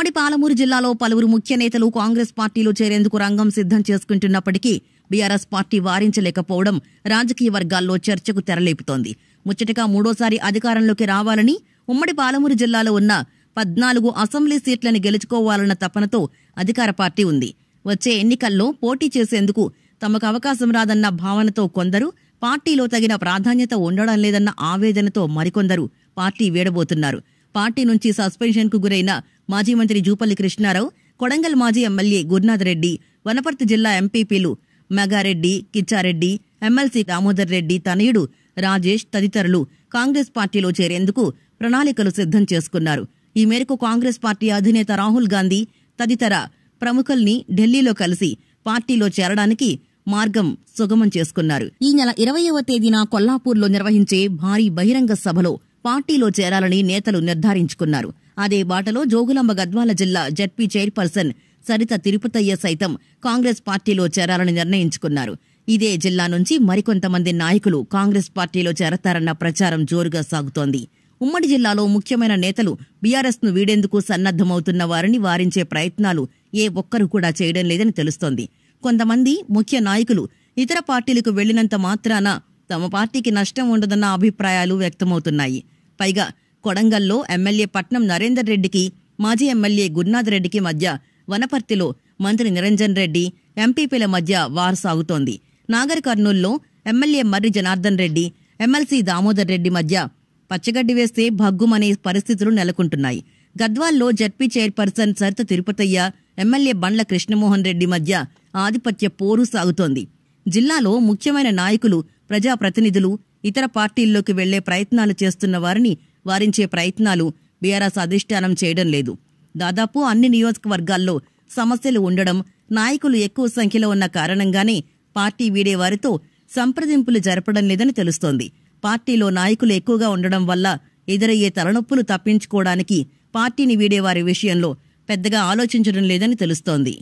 ఉమ్మడి పాలమూరు జిల్లాలో పలువురు ముఖ్య నేతలు కాంగ్రెస్ పార్టీలో చేరేందుకు రంగం సిద్ధం చేసుకుంటున్నప్పటికీ బీఆర్ఎస్ పార్టీ వారించలేకపోవడం రాజకీయ వర్గాల్లో చర్చకు తెరలేపుతోంది ముచ్చటగా మూడోసారి అధికారంలోకి రావాలని ఉమ్మడి పాలమూరు జిల్లాలో ఉన్న పద్నాలుగు అసెంబ్లీ సీట్లను గెలుచుకోవాలన్న తపనతో అధికార పార్టీ ఉంది వచ్చే ఎన్నికల్లో పోటీ చేసేందుకు తమకు అవకాశం రాదన్న భావనతో కొందరు పార్టీలో తగిన ప్రాధాన్యత ఉండడం లేదన్న ఆవేదనతో మరికొందరు పార్టీ వేడబోతున్నారు పార్టీ నుంచి సస్పెన్షన్కు గురైన మాజీ మంత్రి జూపల్లి కృష్ణారావు కొడంగల్ మాజీ ఎమ్మెల్యే గురునాథ్ రెడ్డి వనపర్తి జిల్లా ఎంపీపీలు మెగారెడ్డి కిచ్చారెడ్డి ఎమ్మెల్సీ దామోదర్ రెడ్డి తనయుడు రాజేష్ తదితరులు కాంగ్రెస్ పార్టీలో చేరేందుకు ప్రణాళికలు సిద్ధం చేసుకున్నారు ఈ మేరకు కాంగ్రెస్ పార్టీ అధినేత రాహుల్ గాంధీ తదితర ప్రముఖుల్ని ఢిల్లీలో కలిసి పార్టీలో చేరడానికి మార్గం సుగమం చేసుకున్నారు ఈ నెల ఇరవయవ తేదీన కొల్లాపూర్లో నిర్వహించే భారీ బహిరంగ సభలో పార్టీలో చేరాలని నేతలు నిర్ధారించుకున్నారు అదే బాటలో జోగులాంబ గద్వాల జిల్లా జడ్పీ చైర్పర్సన్ సరిత తిరుపతయ్య సైతం కాంగ్రెస్ పార్టీలో చేరాలని నిర్ణయించుకున్నారు ఇదే జిల్లా నుంచి మరికొంతమంది నాయకులు కాంగ్రెస్ పార్టీలో చేరతారన్న ప్రచారం జోరుగా సాగుతోంది ఉమ్మడి జిల్లాలో ముఖ్యమైన నేతలు బీఆర్ఎస్ను వీడేందుకు సన్నద్దమవుతున్న వారిని వారించే ప్రయత్నాలు ఏ ఒక్కరు కూడా చేయడం లేదని తెలుస్తోంది కొంతమంది ముఖ్య నాయకులు ఇతర పార్టీలకు వెళ్లినంత మాత్రాన తమ పార్టీకి నష్టం ఉండదన్న అభిప్రాయాలు వ్యక్తమవుతున్నాయి పైగా కొడంగల్లో ఎమ్మెల్యే పట్నం నరేందర్ రెడ్డికి మాజీ ఎమ్మెల్యే గురునాథ్ రెడ్డికి మధ్య వనపర్తిలో మంత్రి నిరంజన్ రెడ్డి ఎంపీపీల మధ్య వారు సాగుతోంది నాగర్ కర్నూల్లో ఎమ్మెల్యే మర్రి జనార్దన్ రెడ్డి ఎమ్మెల్సీ దామోదర్ రెడ్డి మధ్య పచ్చగడ్డి వేస్తే భగ్గుమనే పరిస్థితులు నెలకొంటున్నాయి గద్వాల్లో ZP chairperson Saritha Tirupataiah MLA Bandla Krishnamohan Reddy మధ్య ఆధిపత్య పోరు సాగుతోంది జిల్లాలో ముఖ్యమైన నాయకులు ప్రజాప్రతినిధులు ఇతర పార్టీల్లోకి వెళ్లే ప్రయత్నాలు చేస్తున్న వారిని వారించే ప్రయత్నాలు బీఆర్ఎస్ అధిష్టానం చేయడం లేదు దాదాపు అన్ని నియోజకవర్గాల్లో సమస్యలు ఉండడం నాయకులు ఎక్కువ సంఖ్యలో ఉన్న కారణంగానే పార్టీ వీడే వారితో సంప్రదింపులు జరపడం లేదని తెలుస్తోంది పార్టీలో నాయకులు ఎక్కువగా ఉండడం వల్ల ఎదురయ్యే తలనొప్పులు తప్పించుకోవడానికి పార్టీని వీడేవారి విషయంలో పెద్దగా ఆలోచించడం లేదని తెలుస్తోంది